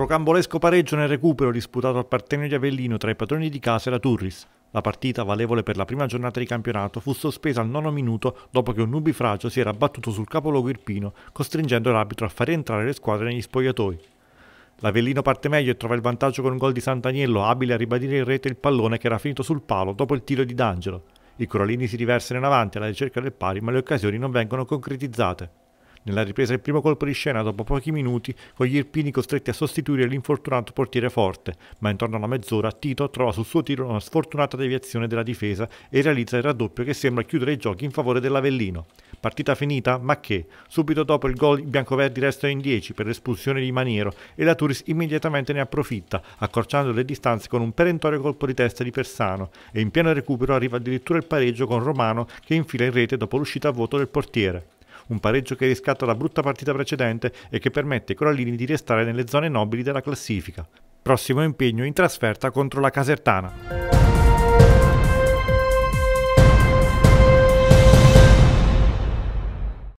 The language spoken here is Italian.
Rocambolesco pareggio nel recupero disputato al Partenio di Avellino tra i padroni di casa e la Turris. La partita, valevole per la prima giornata di campionato, fu sospesa al nono minuto dopo che un nubifragio si era abbattuto sul capoluogo irpino, costringendo l'arbitro a far rientrare le squadre negli spogliatoi. L'Avellino parte meglio e trova il vantaggio con un gol di Sant'Agnello, abile a ribadire in rete il pallone che era finito sul palo dopo il tiro di D'Angelo. I Corolini si riversano in avanti alla ricerca del pari, ma le occasioni non vengono concretizzate. Nella ripresa del primo colpo di scena, dopo pochi minuti, con gli irpini costretti a sostituire l'infortunato portiere forte, ma intorno alla mezz'ora Tito trova sul suo tiro una sfortunata deviazione della difesa e realizza il raddoppio che sembra chiudere i giochi in favore dell'Avellino. Partita finita? Ma che? Subito dopo il gol i biancoverdi restano in 10 per l'espulsione di Maniero e la Turis immediatamente ne approfitta, accorciando le distanze con un perentorio colpo di testa di Persano e in pieno recupero arriva addirittura il pareggio con Romano che infila in rete dopo l'uscita a vuoto del portiere un pareggio che riscatta la brutta partita precedente e che permette ai Corallini di restare nelle zone nobili della classifica. Prossimo impegno in trasferta contro la Casertana.